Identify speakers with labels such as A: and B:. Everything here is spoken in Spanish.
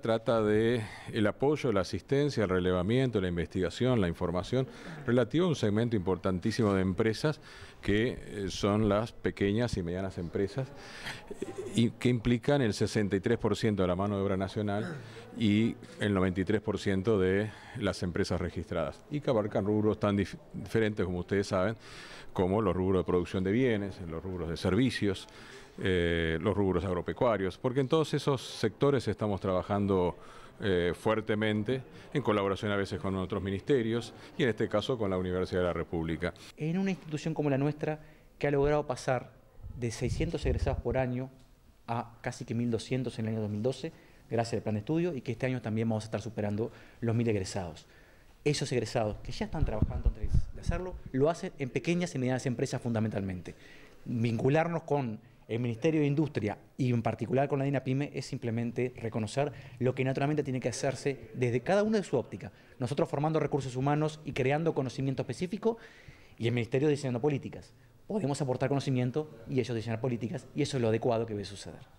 A: Trata de el apoyo, la asistencia, el relevamiento, la investigación, la información relativa a un segmento importantísimo de empresas que eh, son las pequeñas y medianas empresas y que implican el 63% de la mano de obra nacional y el 93% de las empresas registradas y que abarcan rubros tan diferentes como ustedes saben como los rubros de producción de bienes, los rubros de servicios, eh, los rubros agropecuarios, porque en todos esos sectores estamos trabajando eh, fuertemente, en colaboración a veces con otros ministerios y en este caso con la Universidad de la República.
B: En una institución como la nuestra, que ha logrado pasar de 600 egresados por año a casi que 1.200 en el año 2012, gracias al plan de estudio, y que este año también vamos a estar superando los 1.000 egresados. Esos egresados que ya están trabajando antes de hacerlo, lo hacen en pequeñas y medianas empresas fundamentalmente. Vincularnos con el Ministerio de Industria y en particular con la pyme es simplemente reconocer lo que naturalmente tiene que hacerse desde cada una de su óptica. Nosotros formando recursos humanos y creando conocimiento específico y el Ministerio diseñando políticas. Podemos aportar conocimiento y ellos diseñar políticas y eso es lo adecuado que debe suceder.